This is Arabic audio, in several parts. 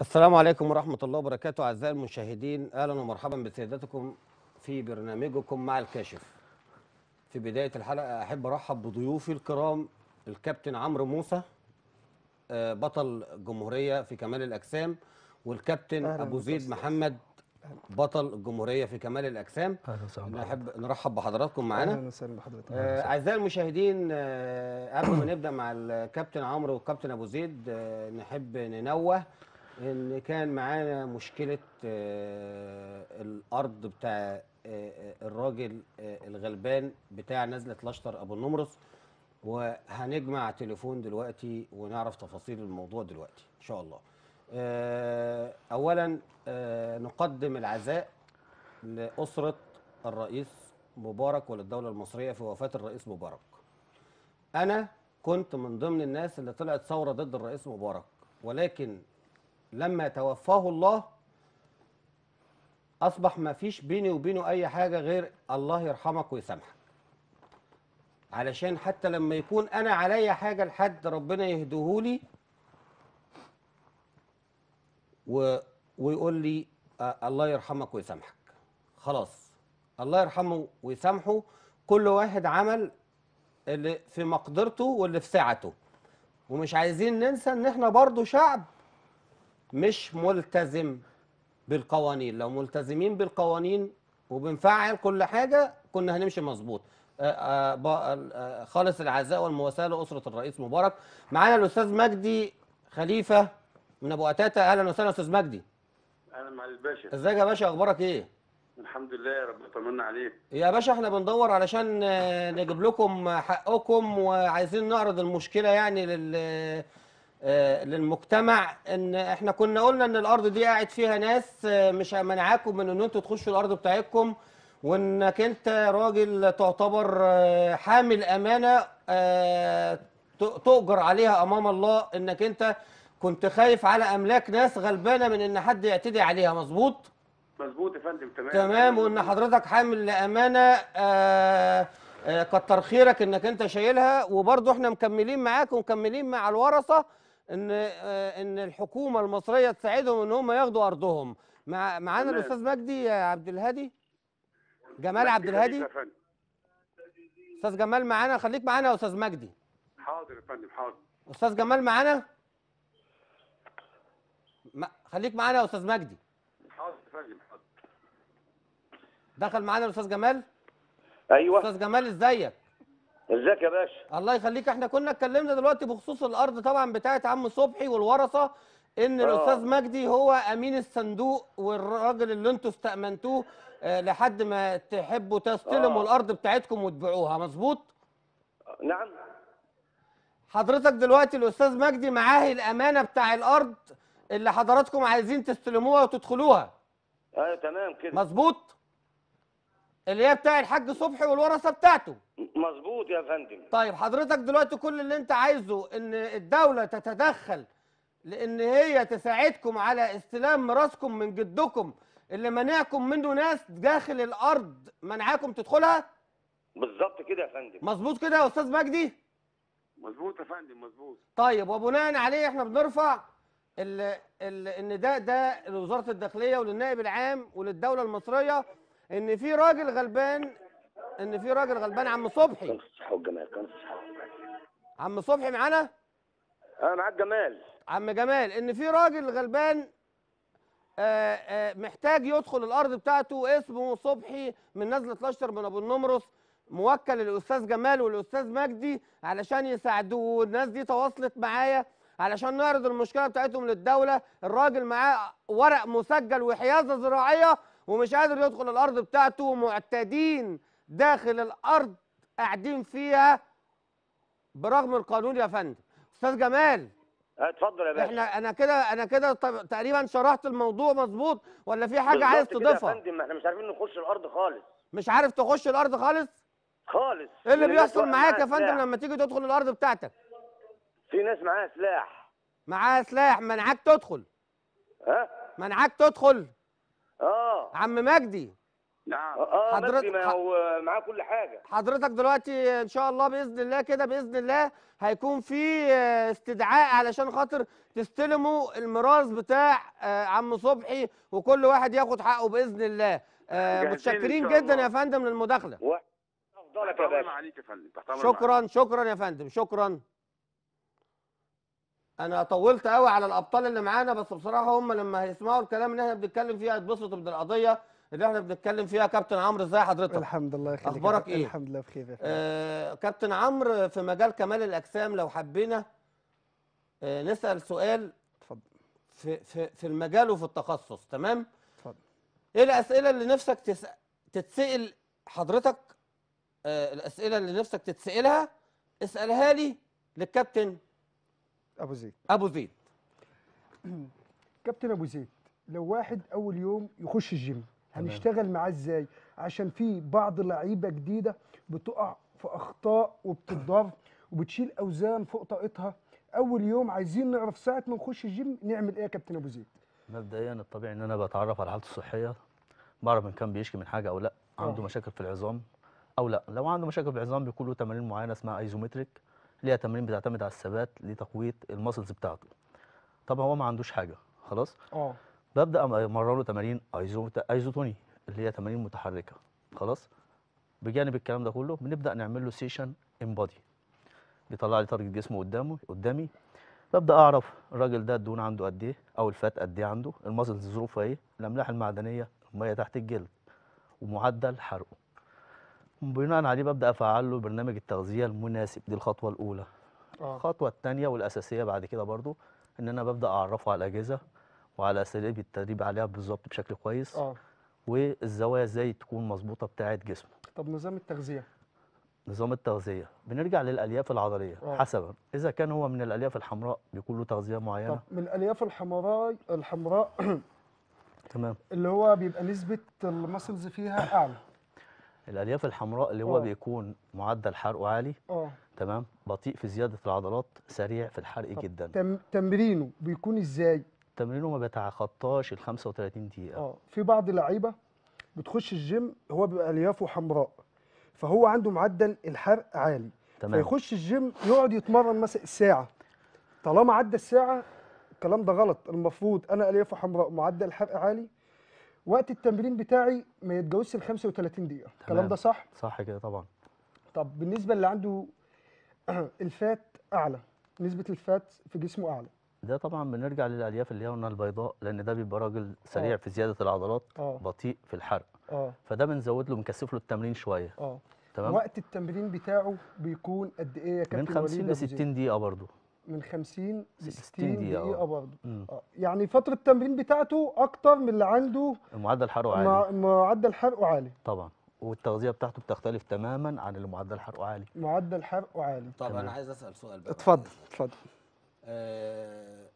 السلام عليكم ورحمة الله وبركاته أعزائي المشاهدين أهلا ومرحبا بسيادتكم في برنامجكم مع الكاشف في بداية الحلقة أحب أرحب بضيوفي الكرام الكابتن عمرو موسى آه، بطل جمهورية في كمال الأجسام والكابتن أبو زيد محمد بطل الجمهوريه في كمال الاجسام نحب نرحب بحضراتكم معانا اهلا وسهلا بحضرتك آه، اعزائي المشاهدين آه قبل ما نبدا مع الكابتن عمرو والكابتن ابو زيد آه نحب ننوه ان كان معانا مشكله آه الارض بتاع آه، الراجل آه، الغلبان بتاع نزله لشتر ابو النمرس وهنجمع تليفون دلوقتي ونعرف تفاصيل الموضوع دلوقتي ان شاء الله آه، اولا آه، نقدم العزاء لاسره الرئيس مبارك وللدوله المصريه في وفاه الرئيس مبارك انا كنت من ضمن الناس اللي طلعت ثوره ضد الرئيس مبارك ولكن لما توفاه الله اصبح ما فيش بيني وبينه اي حاجه غير الله يرحمك ويسامحك علشان حتى لما يكون انا عليا حاجه لحد ربنا يهديهولي و... ويقول لي آه, الله يرحمك ويسامحك خلاص الله يرحمه ويسامحه كل واحد عمل اللي في مقدرته واللي في سعته ومش عايزين ننسى ان احنا برضو شعب مش ملتزم بالقوانين لو ملتزمين بالقوانين وبنفعل كل حاجة كنا هنمشي مظبوط آه، آه، خالص العزاء والمواساة لأسرة الرئيس مبارك معانا الأستاذ مجدي خليفة من ابو اتاتا اهلا وسهلا استاذ مجدي اهلا معالي الباشا ازيك يا باشا اخبارك ايه الحمد لله يا رب طمنا عليك يا باشا احنا بندور علشان آه، نجيب لكم حقكم وعايزين نعرض المشكله يعني لل آه، للمجتمع ان احنا كنا قلنا ان الارض دي قاعد فيها ناس آه، مش منعاكم من ان انتوا تخشوا الارض بتاعتكم وانك انت راجل تعتبر حامل امانه تؤجر عليها امام الله انك انت كنت خايف على املاك ناس غلبانه من ان حد يعتدي عليها مظبوط مظبوط يا فندم تمام تمام وان حضرتك حامل لامانه آه، آه، كتر خيرك انك انت شايلها وبرضه احنا مكملين معاك ومكملين مع الورثه ان آه، ان الحكومه المصريه تساعدهم ان هم ياخدوا ارضهم مع معانا الاستاذ مجدي يا عبد الهادي جمال عبد الهادي استاذ جمال معانا خليك معانا يا استاذ مجدي حاضر يا فندم حاضر استاذ جمال معانا ما... خليك معانا يا استاذ مجدي حاضر دخل معانا الاستاذ جمال ايوه استاذ جمال ازيك ازيك يا باشا الله يخليك احنا كنا اتكلمنا دلوقتي بخصوص الارض طبعا بتاعه عم صبحي والورثه ان آه. الاستاذ مجدي هو امين الصندوق والراجل اللي انتوا استأمنتوه آه، لحد ما تحبوا تستلموا آه. الارض بتاعتكم وتبيعوها مظبوط نعم حضرتك دلوقتي الاستاذ مجدي معاه الامانه بتاع الارض اللي حضراتكم عايزين تستلموها وتدخلوها ايوه تمام كده مظبوط اللي هي بتاع الحاج صبحي والورثه بتاعته مظبوط يا فندم طيب حضرتك دلوقتي كل اللي انت عايزه ان الدوله تتدخل لان هي تساعدكم على استلام ميراثكم من جدكم اللي منعكم منه ناس داخل الارض منعاكم تدخلها بالظبط كده يا فندم مظبوط كده يا استاذ مجدي مظبوط يا فندم مظبوط طيب وبناء عليه احنا بنرفع ال ال ان ده ده لوزاره الداخليه وللنائب العام وللدوله المصريه ان في راجل غلبان ان في راجل غلبان عم صبحي عم صبحي معانا؟ اه معاك جمال عم جمال ان في راجل غلبان آآ آه، آآ آه، محتاج يدخل الارض بتاعته اسمه صبحي من نزله الاشتر من ابو النمرس موكل للاستاذ جمال والاستاذ مجدي علشان يساعدوه والناس دي تواصلت معايا علشان نعرض المشكله بتاعتهم للدوله الراجل معاه ورق مسجل وحيازه زراعيه ومش قادر يدخل الارض بتاعته معتدين داخل الارض قاعدين فيها برغم القانون يا فندم استاذ جمال اتفضل يا باشا احنا انا كده انا كده تقريبا شرحت الموضوع مظبوط ولا في حاجه عايز تضيفها يا فندم احنا مش عارفين نخش الارض خالص مش عارف تخش الارض خالص خالص ايه اللي بيحصل معاك يا فندم لما تيجي تدخل الارض بتاعتك في ناس معاها سلاح معاها سلاح منعك تدخل ها منعك تدخل اه عم مجدي نعم اه, آه، حضرت... ما هو معاه كل حاجه حضرتك دلوقتي ان شاء الله باذن الله كده باذن الله هيكون في آه، استدعاء علشان خاطر تستلموا الميراث بتاع آه، عم صبحي وكل واحد ياخد حقه باذن الله متشكرين جدا يا فندم للمداخله افضلك يا باشا يا فندم شكرا شكرا يا فندم شكرا انا طولت قوي على الابطال اللي معانا بس بصراحه هم لما هيسمعوا الكلام اللي احنا بنتكلم فيه هيتبسطوا من القضيه اللي احنا بنتكلم فيها كابتن عمرو ازاي حضرتك الحمد لله يخليك اخبارك ايه الحمد لله بخير آه كابتن عمرو في مجال كمال الاجسام لو حبينا آه نسال سؤال اتفضل في في في المجال وفي التخصص تمام اتفضل ايه الاسئله اللي نفسك تس... تتسال حضرتك آه الاسئله اللي نفسك تتسالها اسالها لي للكابتن ابو زيد ابو زيد كابتن ابو زيد لو واحد اول يوم يخش الجيم هنشتغل معاه ازاي عشان في بعض لعيبه جديده بتقع في اخطاء وبتتضاف وبتشيل اوزان فوق طاقتها اول يوم عايزين نعرف ساعه ما نخش الجيم نعمل ايه يا كابتن ابو زيد مبدئيا الطبيعي ان انا بتعرف على حالته الصحيه بعرف ان كان بيشكي من حاجه او لا عنده أوه. مشاكل في العظام او لا لو عنده مشاكل في العظام بيكون له تمارين معينه اسمها ايزومتريك ليها تمرين بتعتمد على الثبات لتقويه المسلز بتاعته طبعا هو ما عندوش حاجه خلاص اه ببدا امرر له تمارين ايزو ايزوتوني اللي هي تمارين متحركه خلاص بجانب الكلام ده كله بنبدا نعمل له سيشن امبادي بيطلع لي تارجت جسمه قدامه قدامي ببدا اعرف الراجل ده الدهون عنده قد ايه او الفات قد ايه عنده المسلز ظروفها ايه الاملاح المعدنيه الميه تحت الجلد ومعدل حرقه بناء عليه ببدا افعل له برنامج التغذيه المناسب دي الخطوه الاولى آه. الخطوه الثانيه والاساسيه بعد كده برضو ان انا ببدا اعرفه على الاجهزه وعلى اساليب التدريب عليها بالظبط بشكل كويس اه والزوايا ازاي تكون مظبوطه بتاعه جسمه طب نظام التغذيه نظام التغذيه بنرجع للالياف العضليه أوه. حسبا اذا كان هو من الالياف الحمراء بيكون له تغذيه معينه طب من الالياف الحمراء الحمراء تمام اللي هو بيبقى نسبه المسلز فيها اعلى الالياف الحمراء اللي هو أوه. بيكون معدل حرقه عالي اه تمام بطيء في زياده العضلات سريع في الحرق جدا تم تمرينه بيكون ازاي تمرينه ما بيتخطاش ال 35 دقيقه اه في بعض اللعيبه بتخش الجيم هو بيبقى اليافه حمراء فهو عنده معدل الحرق عالي تمام. فيخش الجيم يقعد يتمرن مثلا ساعه طالما عدى الساعه الكلام ده غلط المفروض انا اليافه حمراء معدل الحرق عالي وقت التمرين بتاعي ما يتجاوزش ال 35 دقيقه الكلام ده صح صح كده طبعا طب بالنسبه اللي عنده الفات اعلى نسبه الفات في جسمه اعلى ده طبعا بنرجع للالياف اللي هي قلنا البيضاء لان ده بيبقى راجل سريع أوه. في زياده العضلات أوه. بطيء في الحرق أوه. فده بنزود له بنكثف له التمرين شويه أوه. تمام وقت التمرين بتاعه بيكون قد ايه يا كابتن من 50 ل 60 دقيقه برضه من 50 ل 60 دقيقه آه. برضه آه. يعني فتره التمرين بتاعته اكتر من اللي عنده معدل حرقه عالي معدل حرقه عالي طبعا والتغذيه بتاعته بتختلف تماما عن اللي معدل حرقه عالي معدل حرقه عالي طب تمام. انا عايز اسال سؤال بقى اتفضل اتفضل آه،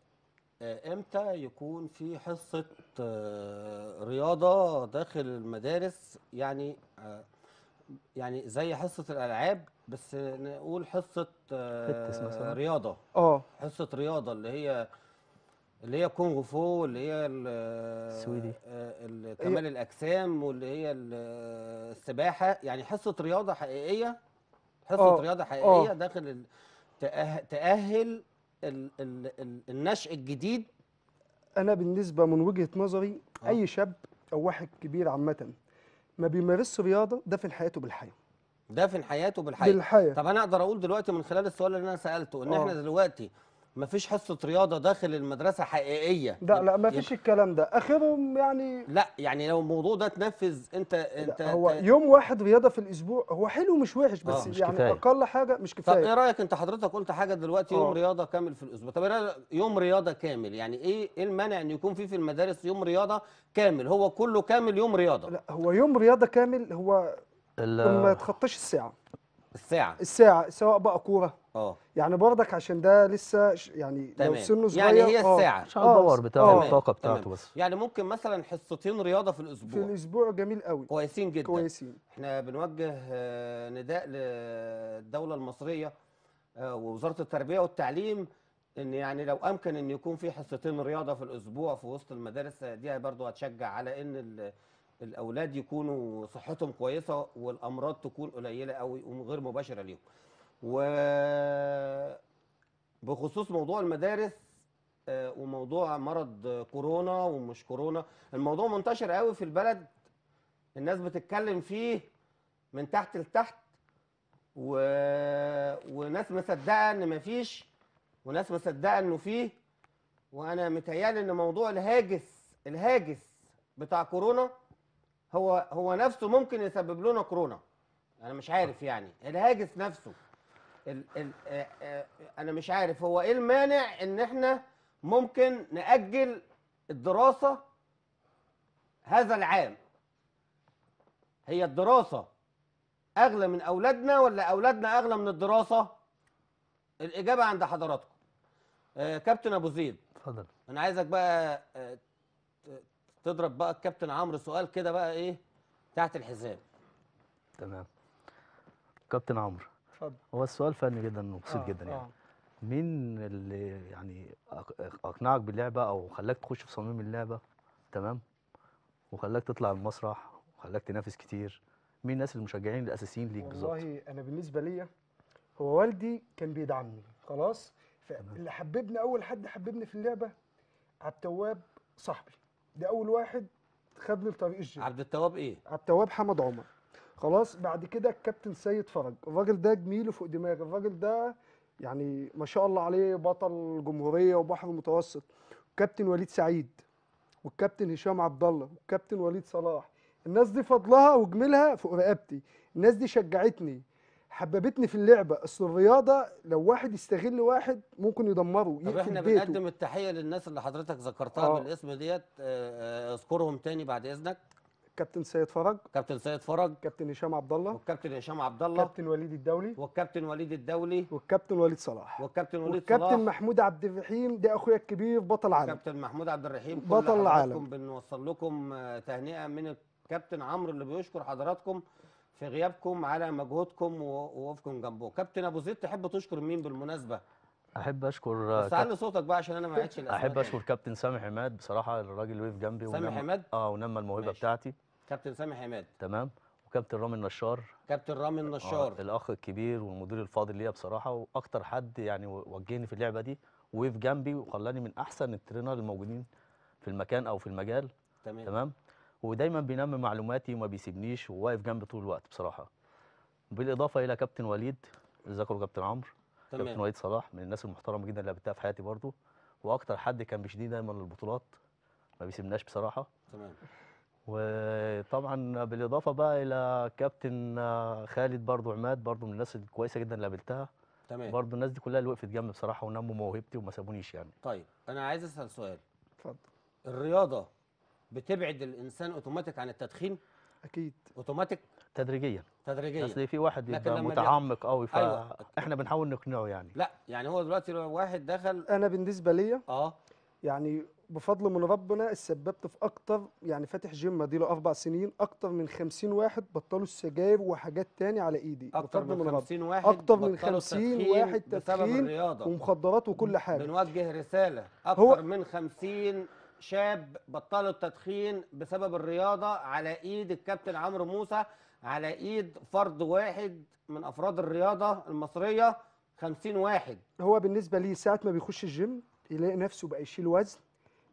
امتى يكون في حصه رياضه داخل المدارس يعني يعني زي حصه الالعاب بس نقول حصه مثلا آه، رياضه اه حصه رياضه اللي هي اللي هي كونغ فو اللي هي السويدي آه، كمال الاجسام واللي هي آه، السباحه يعني حصه رياضه حقيقيه حصه أوه. رياضه حقيقيه أوه. داخل تاهل الـ الـ الـ النشء الجديد انا بالنسبه من وجهه نظري أوه. اي شاب او واحد كبير عامه ما بيمارسش رياضه ده في حياته بالحياه دافن حياته بالحياه بالحياه طب انا اقدر اقول دلوقتي من خلال السؤال اللي انا سالته ان أوه. احنا آه. دلوقتي ما فيش حصه رياضه داخل المدرسه حقيقيه لا لا ما فيش الكلام ده اخرهم يعني لا يعني لو الموضوع ده اتنفذ انت انت هو انت يوم واحد رياضه في الاسبوع هو حلو مش وحش بس آه. مش يعني كفاية. اقل حاجه مش كفايه طب ايه رايك انت حضرتك قلت حاجه دلوقتي يوم أوه. رياضه كامل في الاسبوع طب إيه يوم رياضه كامل يعني ايه ايه المانع ان يكون في في المدارس يوم رياضه كامل هو كله كامل يوم رياضه لا هو يوم رياضه كامل هو ما تخطاش الساعه الساعه الساعه سواء بقى كوره اه يعني برضك عشان ده لسه يعني تمام. لو سنه يعني صغير يعني هي آه. الساعه عشان آه، بتاعه آه. الطاقه بتاعته بس يعني ممكن مثلا حصتين رياضه في الاسبوع في الاسبوع جميل قوي كويسين جدا كويسين احنا بنوجه نداء للدوله المصريه ووزاره التربيه والتعليم ان يعني لو امكن ان يكون في حصتين رياضه في الاسبوع في وسط المدارس دي برضو هتشجع على ان الاولاد يكونوا صحتهم كويسه والامراض تكون قليله قوي وغير مباشره ليهم و بخصوص موضوع المدارس آه، وموضوع مرض كورونا ومش كورونا الموضوع منتشر قوي في البلد الناس بتتكلم فيه من تحت لتحت و... وناس مصدقه ان مفيش وناس مصدقه انه فيه وانا متهيألي ان موضوع الهاجس الهاجس بتاع كورونا هو هو نفسه ممكن يسبب لنا كورونا انا مش عارف يعني الهاجس نفسه الـ الـ آه، آه، انا مش عارف هو ايه المانع ان احنا ممكن ناجل الدراسه هذا العام هي الدراسه اغلى من اولادنا ولا اولادنا اغلى من الدراسه الاجابه عند حضراتكم آه، كابتن ابو زيد اتفضل انا عايزك بقى تضرب بقى الكابتن عمرو سؤال كده بقى ايه تحت الحزام تمام كابتن عمرو اتفضل هو السؤال فني جدا وبسيط آه جدا يعني آه. مين اللي يعني اقنعك باللعبه او خلاك تخش في صميم اللعبه تمام وخلاك تطلع المسرح وخلاك تنافس كتير مين الناس المشجعين الاساسيين ليك بالظبط والله انا بالنسبه ليا هو والدي كان بيدعمني خلاص فاللي حببني اول حد حببني في اللعبه عبد التواب صاحبي ده اول واحد خد له الطريق الجيم عبد التواب ايه عبد التواب حمد عمر خلاص بعد كده الكابتن سيد فرج الراجل ده جميل وفوق دماغي الراجل ده يعني ما شاء الله عليه بطل جمهوريه وبحر متوسط والكابتن وليد سعيد والكابتن هشام عبد الله والكابتن وليد صلاح الناس دي فضلها وجميلها فوق رقبتي الناس دي شجعتني حببتني في اللعبه اصل الرياضه لو واحد يستغل واحد ممكن يدمره طب احنا بيته. بنقدم التحيه للناس اللي حضرتك ذكرتها آه. بالاسم ديت آه، آه، اذكرهم تاني بعد اذنك كابتن سيد فرج كابتن سيد فرج كابتن هشام عبد الله والكابتن هشام عبد الله كابتن وليد الدولي والكابتن وليد الدولي والكابتن وليد صلاح والكابتن وليد والكابتن صلاح والكابتن محمود عبد الرحيم ده اخويا الكبير بطل العالم كابتن محمود عبد الرحيم بطل العالم بنوصل لكم آه، تهنئه من الكابتن عمرو اللي بيشكر حضراتكم في غيابكم على مجهودكم ووقوفكم جنبه كابتن ابو زيد تحب تشكر مين بالمناسبه احب اشكر بس كابتن... صوتك بقى عشان انا ما عدتش احب اشكر كابتن سامح عماد بصراحه الراجل اللي وقف جنبي سامح عماد اه ونمى الموهبه ماشي. بتاعتي كابتن سامح عماد تمام وكابتن رامي النشار كابتن رامي النشار آه الاخ الكبير والمدير الفاضل ليا بصراحه واكتر حد يعني وجهني في اللعبه دي وقف جنبي وخلاني من احسن الترينر الموجودين في المكان او في المجال تمام تمام ودايما بينمي معلوماتي وما بيسيبنيش وواقف جنبي طول الوقت بصراحه بالاضافه الى كابتن وليد ذكره كابتن عمرو كابتن وليد صلاح من الناس المحترمه جدا اللي قابلتها في حياتي برضو واكتر حد كان بيشدني دايما للبطولات ما بيسيبناش بصراحه تمام وطبعا بالاضافه بقى الى كابتن خالد برضو عماد برضو من الناس الكويسه جدا اللي قابلتها تمام برضو الناس دي كلها اللي وقفت جنبي بصراحه ونموا موهبتي وما سابونيش يعني طيب انا عايز اسال سؤال اتفضل الرياضه بتبعد الانسان اوتوماتيك عن التدخين اكيد اوتوماتيك تدريجيا تدريجيا اصل في واحد متعمق قوي ف أيوة. بنحاول نقنعه يعني لا يعني هو دلوقتي لو واحد دخل انا بالنسبه ليا اه يعني بفضل من ربنا اتسببت في اكتر يعني فاتح جيم دي له اربع سنين اكتر من 50 واحد بطلوا السجاير وحاجات تاني على ايدي اكتر من, من 50 واحد اكتر من 50 واحد تدخين ومخدرات وكل حاجه بنوجه رساله اكتر من 50 شاب بطلوا التدخين بسبب الرياضة على إيد الكابتن عمرو موسى على إيد فرد واحد من أفراد الرياضة المصرية 50 واحد هو بالنسبة لي ساعة ما بيخش الجيم يلاقي نفسه بقى يشيل وزن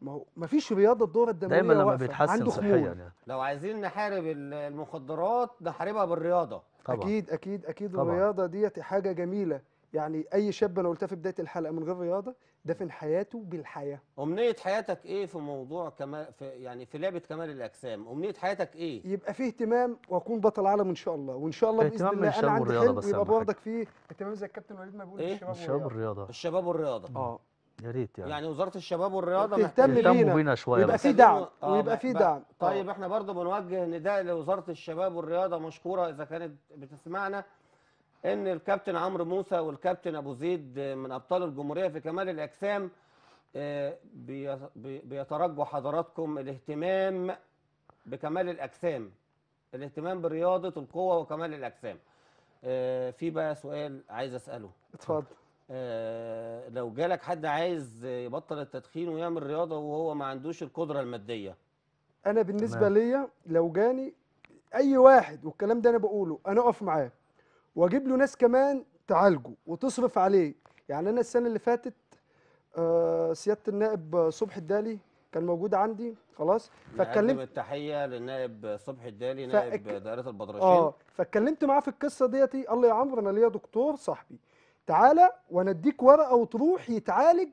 ما هو ما فيش رياضه الدوره الدمويه دايما لما بيتحسن صحيا يعني. لو عايزين نحارب المخدرات نحاربها بالرياضه طبعا. اكيد اكيد اكيد طبعا. الرياضه ديت حاجه جميله يعني اي شاب انا قلتها في بدايه الحلقه من غير رياضه دفن حياته بالحياه امنيه حياتك ايه في موضوع كمال في يعني في لعبه كمال الاجسام امنيه حياتك ايه يبقى فيه اهتمام واكون بطل عالم ان شاء الله وان شاء الله باذن الله انا عندي حلم يبقى بواخدك فيه اهتمام زي الكابتن وليد ما بيقول إيه؟ الشباب, الشباب والرياضه الشباب والرياضه اه يا ريت يعني يعني وزاره الشباب والرياضه تهتم بينا, بينا شويه يبقى في دعم آه، ويبقى في دعم طيب آه. احنا برضه بنوجه نداء لوزاره الشباب والرياضه مشكوره اذا كانت بتسمعنا ان الكابتن عمرو موسى والكابتن ابو زيد من ابطال الجمهوريه في كمال الاجسام آه، بيترجوا حضراتكم الاهتمام بكمال الاجسام الاهتمام برياضه القوه وكمال الاجسام آه، في بقى سؤال عايز اساله اتفضل آه، لو جالك حد عايز يبطل التدخين ويعمل رياضه وهو ما عندوش القدره الماديه انا بالنسبه ليا لو جاني اي واحد والكلام ده انا بقوله انا اقف معاه واجيب له ناس كمان تعالجه وتصرف عليه يعني انا السنه اللي فاتت آه، سياده النائب صبحي الدالي كان موجود عندي خلاص فاتكلمت التحيه للنائب صبحي الدالي نائب فأك... دائره البدرشين اه فاتكلمت معاه في القصه ديتي قال لي يا عمرو انا ليا دكتور صاحبي تعالى وانا اديك ورقه وتروح يتعالج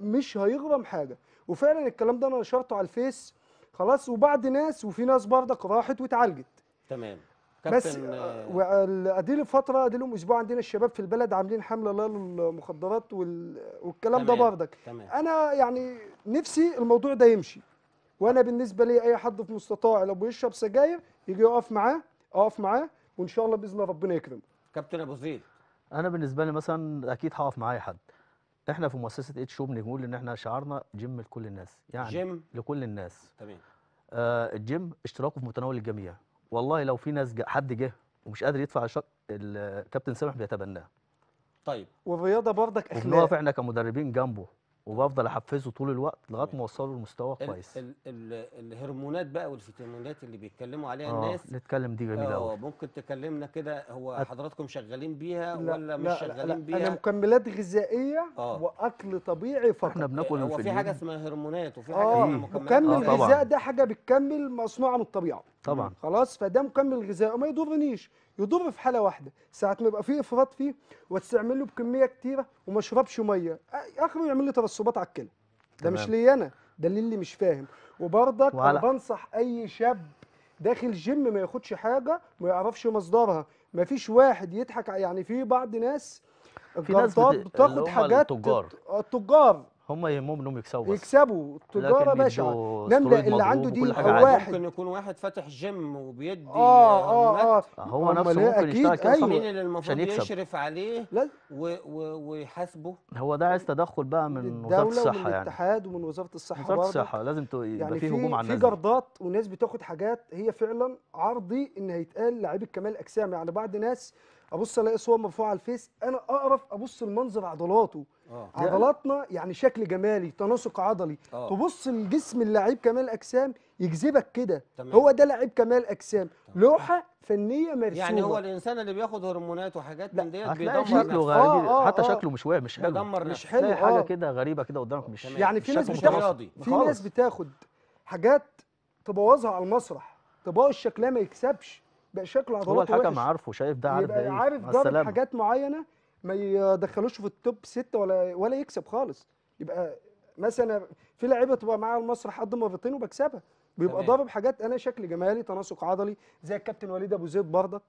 مش هيغرم حاجه وفعلا الكلام ده انا نشرته على الفيس خلاص وبعد ناس وفي ناس برضك راحت واتعالجت تمام بس ادي آه، آه، آه، لي فتره ادي لهم اسبوع عندنا الشباب في البلد عاملين حمله للمخدرات وال... والكلام تمام. ده بردك تمام. انا يعني نفسي الموضوع ده يمشي وانا بالنسبه لي اي حد في مستطاع لو بيشرب سجاير يجي يقف معاه اقف معاه وان شاء الله باذن الله ربنا يكرمه كابتن ابو زيد انا بالنسبه لي مثلا اكيد هقف مع اي حد احنا في مؤسسه اتش شو بنقول ان احنا شعارنا جيم لكل الناس يعني جيم لكل الناس تمام آه الجيم اشتراكه في متناول الجميع والله لو في ناس حد جه ومش قادر يدفع الشك الكابتن سامح بيتبناه طيب والرياضه برضك اخلاق ان احنا كمدربين جنبه وبفضل احفزه طول الوقت لغايه ما اوصله لمستوى كويس ال الهرمونات بقى والفيتامينات اللي بيتكلموا عليها آه الناس نتكلم دي جميله قوي آه، ممكن تكلمنا كده هو حضراتكم شغالين بيها لا ولا مش شغالين لا بيها انا مكملات غذائيه آه واكل طبيعي فقط احنا بناكل هو في حاجه اسمها هرمونات وفي حاجه آه اسمها مكملات مكمل آه غذاء ده حاجه بتكمل مصنوعه من الطبيعه طبعا خلاص فده مكمل غذائي وما يضرنيش يضر في حاله واحده ساعه ما يبقى فيه افراط فيه وتستعمل له بكميه كتيره وما يشربش ميه آه، اخره يعمل لي ترسبات على الكلى ده مش لي انا ده اللي, اللي مش فاهم وبرضك انا بنصح اي شاب داخل جيم ما ياخدش حاجه ما يعرفش مصدرها ما فيش واحد يضحك يعني في بعض ناس في ناس بتاخد حاجات التجار التجار هم يهمهم انهم يكسبوا بس يكسبوا التجاره ماشيه نمله اللي عنده دي هو واحد ممكن يكون واحد فاتح جيم وبيدي اه اه آه. اه هو نفسه ممكن يشتغل كده أيوة. مين اللي المفروض يشرف عليه ويحاسبه هو ده عايز تدخل بقى من وزاره الصحه ومن يعني الاتحاد ومن وزاره الصحه وزاره الصحه لازم يبقى يعني في هجوم على الناس في جردات وناس بتاخد حاجات هي فعلا عرضي ان هيتقال لعيبه كمال اجسام يعني بعض ناس ابص الاقي صور مرفوعه على الفيس انا اقرف ابص لمنظر عضلاته آه. آه. عضلاتنا يعني شكل جمالي تناسق عضلي أوه. تبص لجسم اللعيب كمال اجسام يجذبك كده هو ده لعيب كمال اجسام لوحه فنيه مرسومه يعني هو الانسان اللي بياخد هرمونات وحاجات من ديت بيدمر شكله غريب آه آه حتى آه. شكله مش واقع مش حلو مش حلو آه. حاجه كده غريبه كده قدامك مش يعني في ناس بتاخد في ناس بتاخد حاجات تبوظها على المسرح تبوظ الشكل ما يكسبش بقى شكله عضلاته هو الحكم عارفه شايف ده عارف ده ايه عارف ده حاجات معينه ما يدخلوش في التوب 6 ولا ولا يكسب خالص يبقى مثلا في لعيبه تبقى معايا لمصر حد مرتين وبكسبها بيبقى ضارب حاجات انا شكل جمالي تناسق عضلي زي الكابتن وليد ابو زيد بردك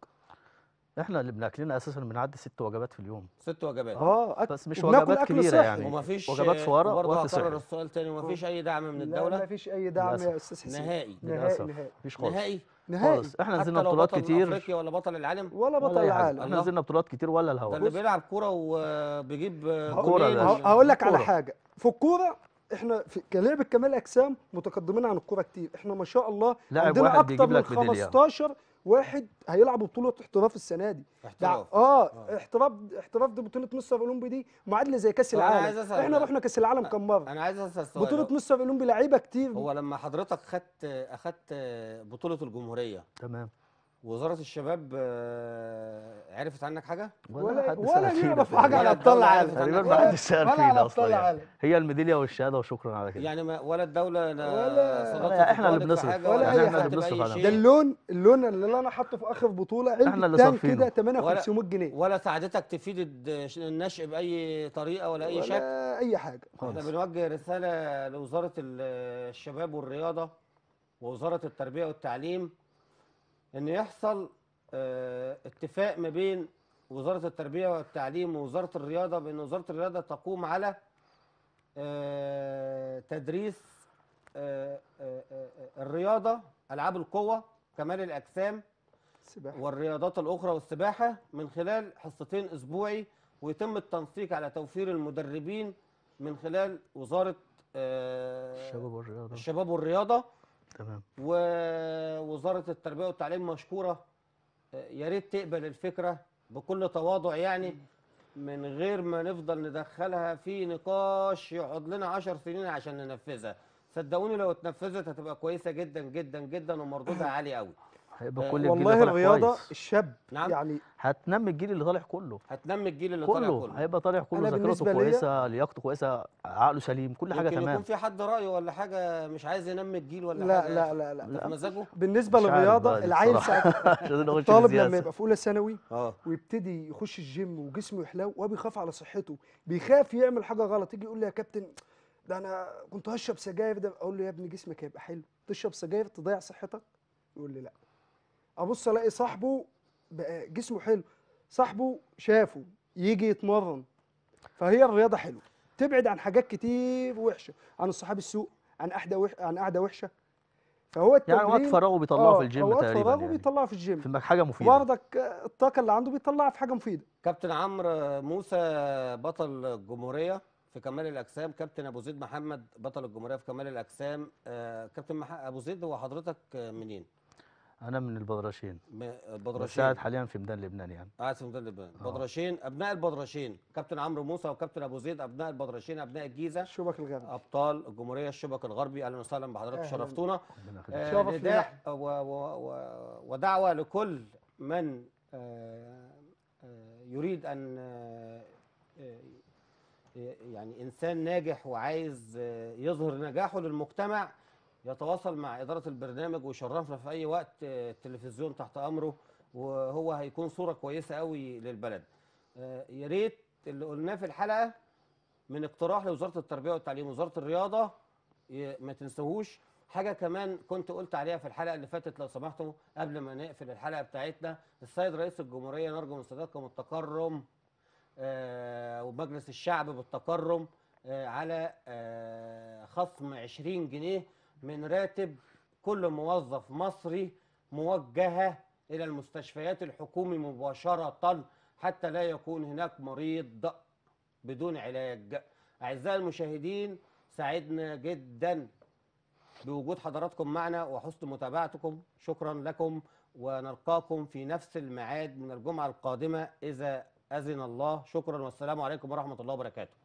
احنا اللي بناكلنا اساسا بنعدي ست وجبات في اليوم ست وجبات اه أك... بس مش وجبات كبيره يعني ومفيش وجبات صغيره برضه هكرر السؤال تاني ومفيش اي دعم من الدوله لا مفيش اي دعم يا استاذ حسين نهائي نهائي نهائي مفيش خالص نهائي نهائي خالص احنا نزلنا بطولات كتير افريقيا ولا بطل العالم ولا بطل ولا العالم احنا نزلنا بطولات كتير ولا الهوا ده اللي بيلعب كوره وبيجيب كوره هقول لك على حاجه في الكوره احنا في كلاعب كمال اجسام متقدمين عن الكوره كتير احنا ما شاء الله عندنا اكتر من 15 واحد هيلعبوا بطوله احتراف السنه دي احتراف يعني اه, آه. احتراف احتراف دي بطوله مستر اولمبي دي معادله زي كاس العالم احنا رحنا كاس العالم كم مره انا عايز اسال سؤال بطوله مستر اولمبي لعيبه كتير هو لما حضرتك خدت اخدت بطوله الجمهوريه تمام وزاره الشباب آه، عرفت عنك حاجه ولا ولا يعرف حاجه على ابطال العالم تقريبا ما حدش سال فينا اصلا يعني. هي الميداليه والشهاده وشكرا على كده يعني ما ولا الدوله ولا ولا احنا اللي بنصرف ولا يعني احنا اللي بنصرف على ده اللون اللون اللي انا حاطه في اخر بطوله احنا اللي صارفينه كده 8500 جنيه ولا ساعدتك تفيد النشء باي طريقه ولا اي شكل ولا اي حاجه احنا بنوجه رساله لوزاره الشباب والرياضه ووزاره التربيه والتعليم ان يحصل آه، اتفاق ما بين وزارة التربية والتعليم ووزارة الرياضة بأن وزارة الرياضة تقوم على آه، تدريس آه، الرياضة ألعاب القوة كمال الأجسام السباحة. والرياضات الأخرى والسباحة من خلال حصتين أسبوعي ويتم التنسيق على توفير المدربين من خلال وزارة الشباب والرياضة الشباب والرياضة تمام ووزاره التربيه والتعليم مشكوره يا ريت تقبل الفكره بكل تواضع يعني من غير ما نفضل ندخلها في نقاش يقعد لنا 10 سنين عشان ننفذها صدقوني لو اتنفذت هتبقى كويسه جدا جدا جدا ومردودها عالي قوي هيبقى آه، كل الجيل والله الرياضه كويس. الشاب نعم. يعني هتنمي الجيل اللي طالع كله هتنمي الجيل اللي طالع كله هيبقى طالع كله ذاكرته كويسه لياقته كويسه عقله سليم كل حاجه تمام يكون في حد رايه ولا حاجه مش عايز ينمي الجيل ولا لا حاجه لا لا لا, لا. مزاجه بالنسبه للرياضه العيل ساعتها الطالب لما يبقى في اولى ثانوي آه. ويبتدي يخش الجيم وجسمه يحلو وهو بيخاف على صحته بيخاف يعمل حاجه غلط يجي يقول لي يا كابتن ده انا كنت هشرب سجاير ده اقول له يا ابني جسمك هيبقى حلو تشرب سجاير تضيع صحتك يقول لي لا ابص الاقي صاحبه بقى جسمه حلو صاحبه شافه يجي يتمرن فهي الرياضه حلوه تبعد عن حاجات كتير وحشه عن الصحاب السوء عن احدى وح... عن قعده وحشه فهو يعني التمرين يعني وقت فراغه بيطلعه في آه، الجيم تقريبا وقت فراغه يعني. بيطلعه في الجيم في حاجه مفيده برضك الطاقه اللي عنده بيطلعها في حاجه مفيده كابتن عمرو موسى بطل الجمهوريه في كمال الاجسام كابتن ابو زيد محمد بطل الجمهوريه في كمال الاجسام آه، كابتن ابو زيد هو حضرتك منين انا من البدرشين البدرشين قاعد حاليا في ميدان لبنان يعني قاعد في ميدان لبنان آه. بدرشين ابناء البدرشين كابتن عمرو موسى وكابتن ابو زيد ابناء البدرشين ابناء الجيزه الشبك الغربي ابطال الجمهوريه الشبك الغربي اهلا وسهلا بحضرتك شرفتونا آه، نداء ودعوه لكل من آه، يريد ان يعني انسان ناجح وعايز يظهر نجاحه للمجتمع يتواصل مع إدارة البرنامج ويشرفنا في أي وقت آه، التلفزيون تحت أمره وهو هيكون صورة كويسة قوي للبلد آه، يا ريت اللي قلناه في الحلقة من اقتراح لوزارة التربية والتعليم وزارة الرياضة ما تنسوهوش حاجة كمان كنت قلت عليها في الحلقة اللي فاتت لو سمحتوا قبل ما نقفل الحلقة بتاعتنا السيد رئيس الجمهورية نرجو من سيادتكم التكرم آه، ومجلس الشعب بالتكرم على خصم 20 جنيه من راتب كل موظف مصري موجهة إلى المستشفيات الحكومي مباشرة حتى لا يكون هناك مريض بدون علاج أعزائي المشاهدين سعدنا جدا بوجود حضراتكم معنا وحسن متابعتكم شكرا لكم ونلقاكم في نفس الميعاد من الجمعة القادمة إذا أذن الله شكرا والسلام عليكم ورحمة الله وبركاته